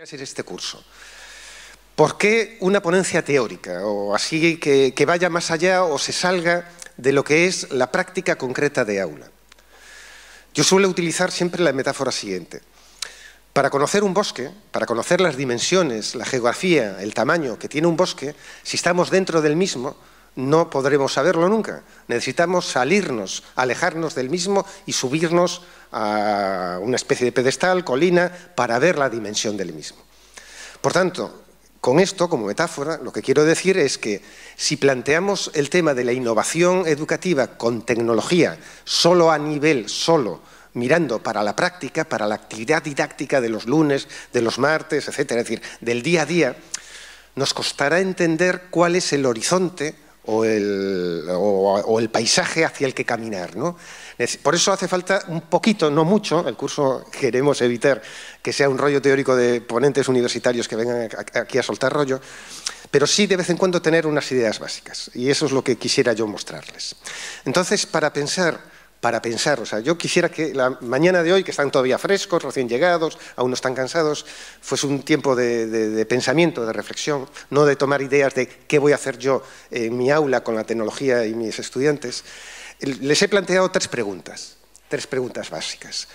este curso. ¿Por qué una ponencia teórica o así que, que, vaya más allá o se salga de lo que es la práctica concreta de aula? Yo suelo utilizar siempre la metáfora siguiente. Para conocer un bosque, para conocer las dimensiones, la geografía, el tamaño que tiene un bosque, si estamos dentro del mismo, no podremos saberlo nunca. Necesitamos salirnos, alejarnos del mismo y subirnos a una especie de pedestal, colina, para ver la dimensión del mismo. Por tanto, con esto, como metáfora, lo que quiero decir es que si planteamos el tema de la innovación educativa con tecnología solo a nivel, solo mirando para la práctica, para la actividad didáctica de los lunes, de los martes, etc., es decir, del día a día, nos costará entender cuál es el horizonte o el, paisaje hacia el que caminar. Por eso hace falta un poquito, no mucho, el curso queremos evitar que sea un rollo teórico de ponentes universitarios que vengan aquí a soltar rollo, pero sí de vez en cuando tener unas ideas básicas, y eso es lo que quisiera yo mostrarles. Entonces, para pensar para pensar. O sea, yo quisiera que la mañana de hoy, que están todavía frescos, recién llegados, aún no están cansados, fuese un tiempo de, de, pensamiento, de reflexión, no de tomar ideas de qué voy a hacer yo en mi aula con la tecnología y mis estudiantes. Les he planteado tres preguntas, tres preguntas básicas.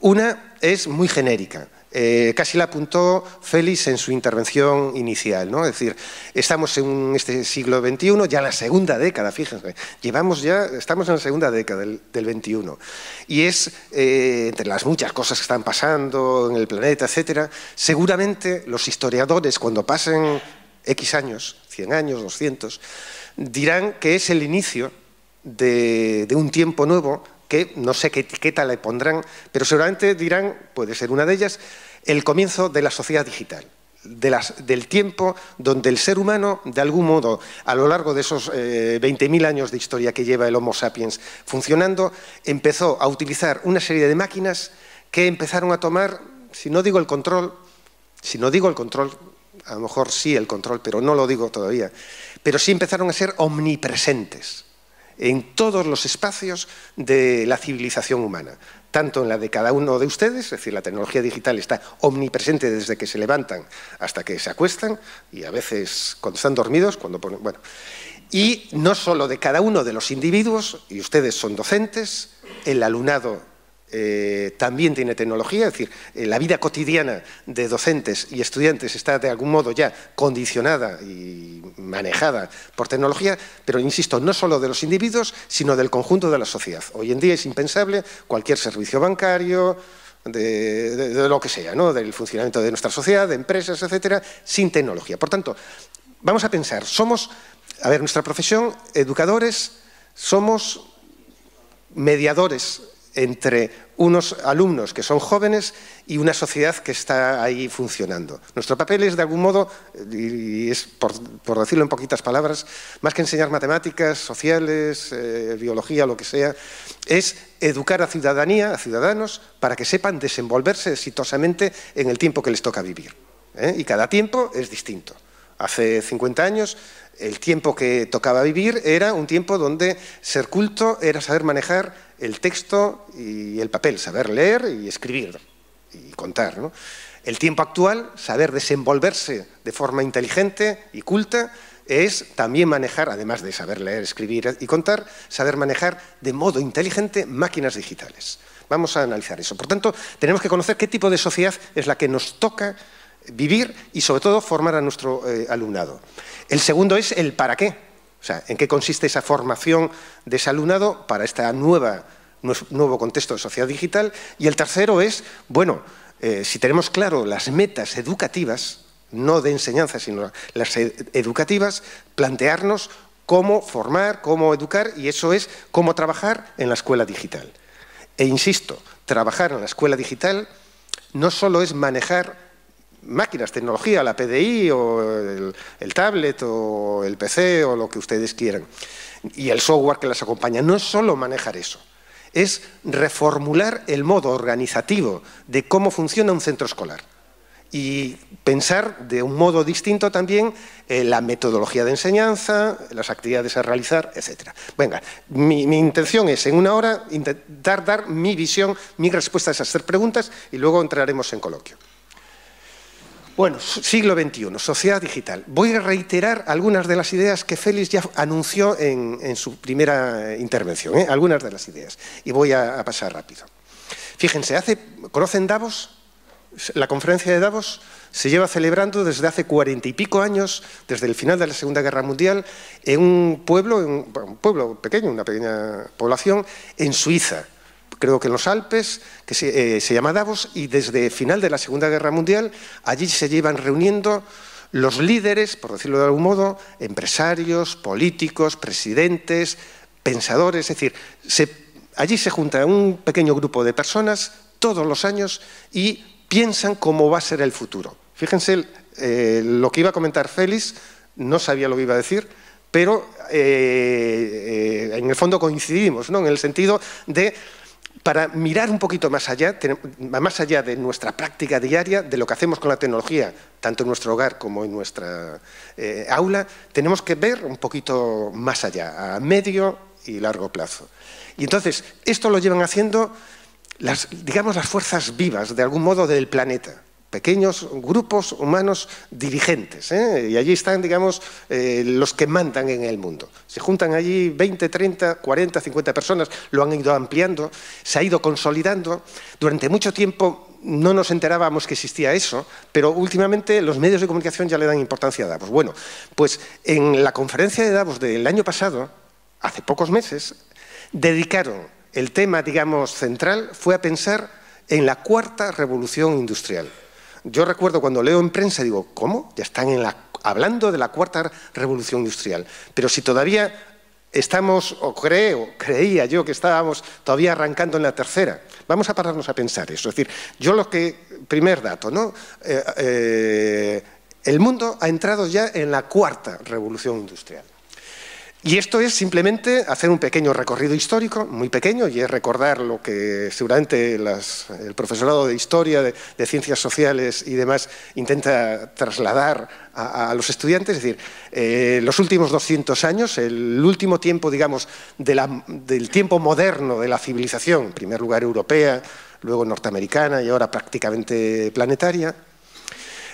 Una es muy genérica. Eh, casi la apuntó Félix en su intervención inicial, ¿no? Es decir, estamos en este siglo XXI, ya en la segunda década, fíjense, llevamos ya, estamos en la segunda década del, XXI. Y es, eh, entre las muchas cosas que están pasando en el planeta, etcétera, seguramente los historiadores, cuando pasen X años, 100 años, 200, dirán que es el inicio de, de un tiempo nuevo que no sé qué etiqueta le pondrán, pero seguramente dirán, puede ser una de ellas, el comienzo de la sociedad digital. del tiempo donde el ser humano, de algún modo, a lo largo de esos 20.000 eh, años de historia que lleva el Homo sapiens funcionando, empezó a utilizar una serie de máquinas que empezaron a tomar, si no digo el control, si no digo el control, a lo mejor sí el control, pero no lo digo todavía, pero sí empezaron a ser omnipresentes en todos los espacios de la civilización humana, tanto en la de cada uno de ustedes, es decir, la tecnología digital está omnipresente desde que se levantan hasta que se acuestan y a veces cuando están dormidos, cuando ponen, bueno, y no solo de cada uno de los individuos, y ustedes son docentes, el alumnado eh, también tiene tecnología, es decir, eh, la vida cotidiana de docentes y estudiantes está de algún modo ya condicionada y manejada por tecnología, pero insisto, no solo de los individuos, sino del conjunto de la sociedad. Hoy en día es impensable cualquier servicio bancario, de, lo que sea, ¿no? del funcionamiento de nuestra sociedad, de empresas, etcétera, sin tecnología. Por tanto, vamos a pensar, somos, a ver, nuestra profesión, educadores, somos mediadores entre unos alumnos que son jóvenes y una sociedad que está ahí funcionando. Nuestro papel es, de algún modo, y es por, decirlo en poquitas palabras, más que enseñar matemáticas, sociales, eh, biología, lo que sea, es educar a ciudadanía, a ciudadanos, para que sepan desenvolverse exitosamente en el tiempo que les toca vivir. ¿eh? Y cada tiempo es distinto. Hace 50 años el tiempo que tocaba vivir era un tiempo donde ser culto era saber manejar el texto y el papel, saber leer y escribir y contar. El tiempo actual, saber desenvolverse de forma inteligente y culta, es también manejar, además de saber leer, escribir y contar, saber manejar de modo inteligente máquinas digitales. Vamos a analizar eso. Por tanto, tenemos que conocer qué tipo de sociedad es la que nos toca vivir y sobre todo formar a nuestro eh, alumnado. El segundo es el para qué. ¿en qué consiste esa formación de ese alumnado para este nuevo contexto de sociedad digital? Y el tercero es, bueno, eh, si tenemos claro las metas educativas, no de enseñanza, sino las e-, educativas, plantearnos cómo formar, cómo educar, y eso es cómo trabajar en la escuela digital. E insisto, trabajar en la escuela digital no solo es manejar máquinas, tecnología, la PDI o el, tablet o el PC o lo que ustedes quieran, y el software que las acompaña. No es solo manejar eso, es reformular el modo organizativo de cómo funciona un centro escolar y pensar de un modo distinto también eh, la metodología de enseñanza, las actividades a realizar, etc. Venga, mi, mi intención es en una hora intentar dar mi visión, mi respuesta a esas tres preguntas y luego entraremos en coloquio. Bueno, siglo XXI, sociedad digital. Voy a reiterar algunas de las ideas que Félix ya anunció en, su primera intervención, ¿eh? algunas de las ideas, y voy a, pasar rápido. Fíjense, hace, ¿conocen Davos? La conferencia de Davos se lleva celebrando desde hace cuarenta y pico años, desde el final de la Segunda Guerra Mundial, en un pueblo, en un pueblo pequeño, una pequeña población, en Suiza creo que en los Alpes, que eh, se, llama Davos, y desde final de la Segunda Guerra Mundial allí se llevan reuniendo los líderes, por decirlo de algún modo, empresarios, políticos, presidentes, pensadores, es decir, allí se junta un pequeño grupo de personas todos los años y piensan cómo va a ser el futuro. Fíjense, eh, lo que iba a comentar Félix, no sabía lo que iba a decir, pero eh, en el fondo coincidimos, ¿no? en el sentido de para mirar un poquito más allá, más allá de nuestra práctica diaria, de lo que hacemos con la tecnología, tanto en nuestro hogar como en nuestra eh, aula, tenemos que ver un poquito más allá, a medio y largo plazo. Y entonces, esto lo llevan haciendo digamos, las fuerzas vivas, de algún modo, del planeta pequeños grupos humanos dirigentes. ¿eh? Y allí están, digamos, eh, los que mandan en el mundo. Se juntan allí 20, 30, 40, 50 personas, lo han ido ampliando, se ha ido consolidando. Durante mucho tiempo no nos enterábamos que existía eso, pero últimamente los medios de comunicación ya le dan importancia a Davos. Bueno, pues en la conferencia de Davos del año pasado, hace pocos meses, dedicaron el tema, digamos, central, fue a pensar en la cuarta revolución industrial. Yo recuerdo cuando leo en prensa, digo, ¿cómo? Ya están hablando de la cuarta revolución industrial. Pero si todavía estamos, o creo, creía yo que estábamos todavía arrancando en la tercera. Vamos a pararnos a pensar eso. Es decir, yo lo que, primer dato, ¿no? Eh, eh, el mundo ha entrado ya en la cuarta revolución industrial. Y esto es simplemente hacer un pequeño recorrido histórico, muy pequeño, y es recordar lo que seguramente el profesorado de Historia, de, Ciencias Sociales y demás intenta trasladar a, los estudiantes. Es decir, eh, los últimos 200 años, el último tiempo, digamos, del tiempo moderno de la civilización, en primer lugar europea, luego norteamericana y ahora prácticamente planetaria,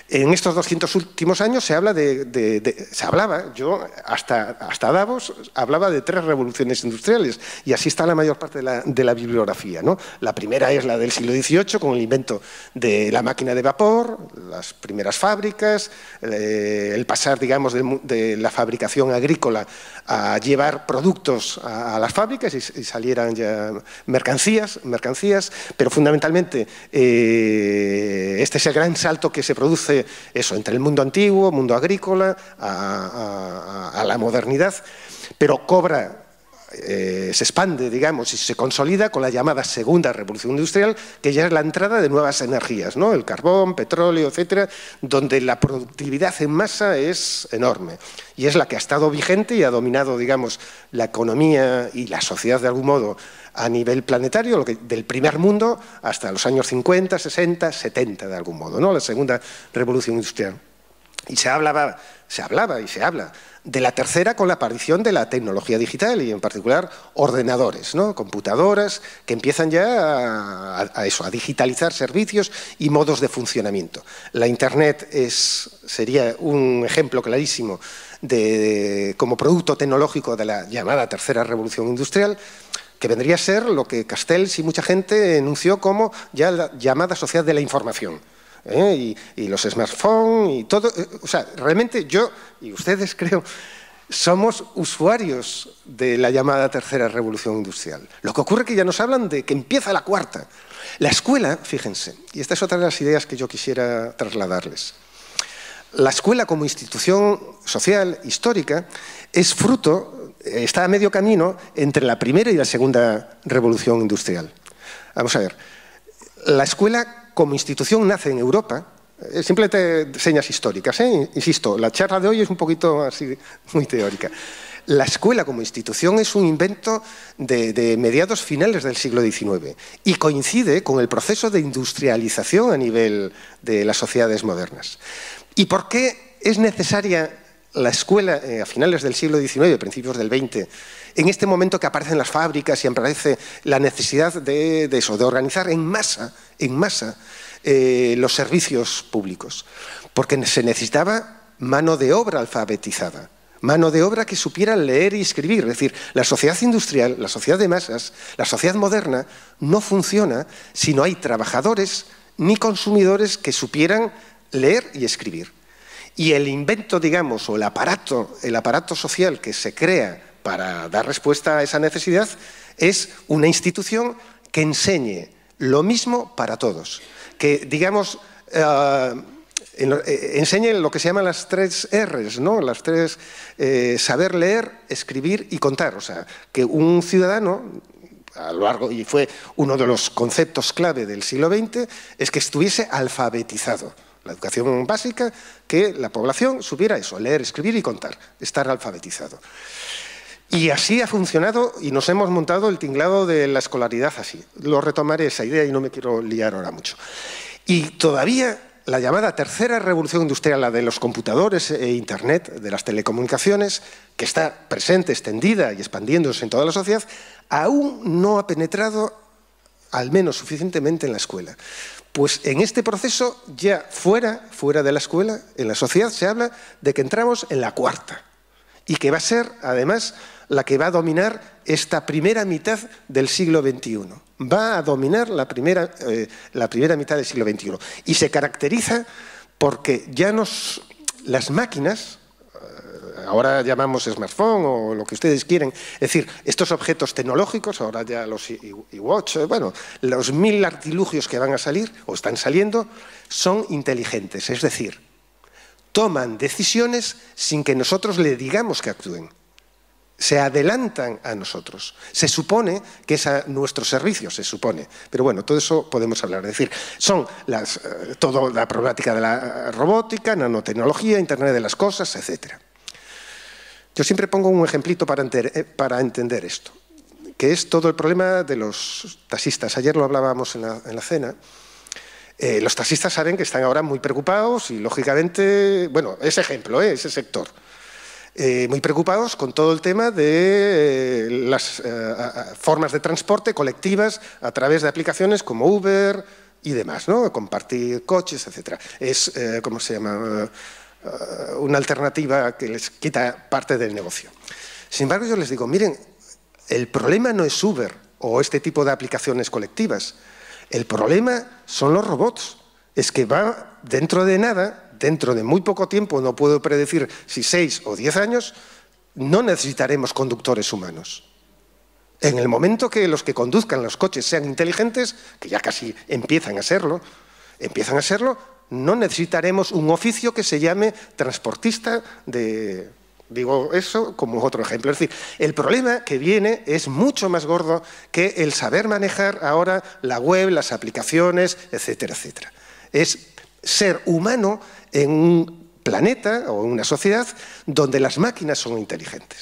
en estos 200 últimos años se, habla de, se hablaba, yo hasta, hasta Davos hablaba de tres revoluciones industriales y así está la mayor parte de la, bibliografía. La primera es la del siglo XVIII con el invento de la máquina de vapor, las primeras fábricas, eh, el pasar digamos, de, la fabricación agrícola a llevar productos a, las fábricas y, salieran ya mercancías, mercancías pero fundamentalmente eh, este es el gran salto que se produce eso, entre el mundo antiguo, mundo agrícola, a la modernidad, pero cobra eh, se expande, digamos, y se consolida con la llamada segunda revolución industrial, que ya es la entrada de nuevas energías, ¿no? El carbón, petróleo, etcétera, donde la productividad en masa es enorme y es la que ha estado vigente y ha dominado, digamos, la economía y la sociedad de algún modo a nivel planetario, del primer mundo hasta los años 50, 60, 70 de algún modo, ¿no? La segunda revolución industrial. Y se hablaba, se hablaba y se habla de la tercera con la aparición de la tecnología digital y en particular ordenadores, ¿no? computadoras que empiezan ya a, eso, a digitalizar servicios y modos de funcionamiento. La Internet sería un ejemplo clarísimo como producto tecnológico de la llamada tercera revolución industrial que vendría a ser lo que Castells y mucha gente enunció como ya la llamada sociedad de la información ¿eh? y, y, los smartphones y todo. Eh, o sea, realmente yo y ustedes creo somos usuarios de la llamada tercera revolución industrial. Lo que ocurre es que ya nos hablan de que empieza la cuarta. La escuela, fíjense, y esta es otra de las ideas que yo quisiera trasladarles. La escuela como institución social, histórica, es fruto, está a medio camino entre la primera y la segunda revolución industrial. Vamos a ver, la escuela como institución nace en Europa, eh, simplemente señas históricas, ¿eh? insisto, la charla de hoy es un poquito así, muy teórica. La escuela como institución es un invento de, mediados finales del siglo XIX y coincide con el proceso de industrialización a nivel de las sociedades modernas. ¿Y por qué es necesaria la escuela eh, a finales del siglo XIX, principios del XX, en este momento que aparecen las fábricas y aparece la necesidad de, eso, de organizar en masa, en masa, eh, los servicios públicos, porque se necesitaba mano de obra alfabetizada mano de obra que supiera leer y escribir. Es decir, la sociedad industrial, la sociedad de masas, la sociedad moderna no funciona si no hay trabajadores ni consumidores que supieran leer y escribir. Y el invento, digamos, o el aparato, el aparato social que se crea para dar respuesta a esa necesidad es una institución que enseñe lo mismo para todos, que, digamos, eh, eh, enseñe lo que se llaman las tres R's, ¿no? las tres eh, saber leer, escribir y contar. O sea, que un ciudadano, a lo largo, y fue uno de los conceptos clave del siglo XX, es que estuviese alfabetizado la educación básica, que la población supiera eso, leer, escribir y contar, estar alfabetizado. Y así ha funcionado y nos hemos montado el tinglado de la escolaridad así. Lo retomaré esa idea y no me quiero liar ahora mucho. Y todavía la llamada tercera revolución industrial, la de los computadores e Internet, de las telecomunicaciones, que está presente, extendida y expandiéndose en toda la sociedad, aún no ha penetrado al menos suficientemente en la escuela. Pues en este proceso, ya fuera, fuera de la escuela, en la sociedad, se habla de que entramos en la cuarta y que va a ser, además, la que va a dominar esta primera mitad del siglo XXI. Va a dominar la primera, eh, la primera mitad del siglo XXI. Y se caracteriza porque ya nos, las máquinas, ahora llamamos smartphone o lo que ustedes quieren. Es decir, estos objetos tecnológicos, ahora ya los iWatch, eh, bueno, los mil artilugios que van a salir o están saliendo, son inteligentes, es decir, toman decisiones sin que nosotros le digamos que actúen. Se adelantan a nosotros. Se supone que es a nuestro servicio, se supone. Pero bueno, todo eso podemos hablar. Es decir, son las, eh, toda la problemática de la robótica, nanotecnología, Internet de las cosas, etcétera. Yo siempre pongo un ejemplito eh, para, entender esto, que es todo el problema de los taxistas. Ayer lo hablábamos en la, cena. Eh, los taxistas saben que están ahora muy preocupados y, lógicamente, bueno, ese ejemplo, eh, ese sector. muy preocupados con todo el tema de las formas de transporte colectivas a través de aplicaciones como Uber y demás, ¿no? compartir coches, etc. Es, ¿cómo se llama? Eh, una alternativa que les quita parte del negocio. Sin embargo, yo les digo, miren, el problema no es Uber o este tipo de aplicaciones colectivas. El problema son los robots. Es que va dentro de nada, dentro de muy poco tiempo, no puedo predecir si seis o diez años, no necesitaremos conductores humanos. En el momento que los que conduzcan los coches sean inteligentes, que ya casi empiezan a serlo, empiezan a serlo, no necesitaremos un oficio que se llame transportista de... Digo eso como otro ejemplo. Es decir, el problema que viene es mucho más gordo que el saber manejar ahora la web, las aplicaciones, etcétera, etcétera. Es ser humano en un planeta o en una sociedad donde las máquinas son inteligentes.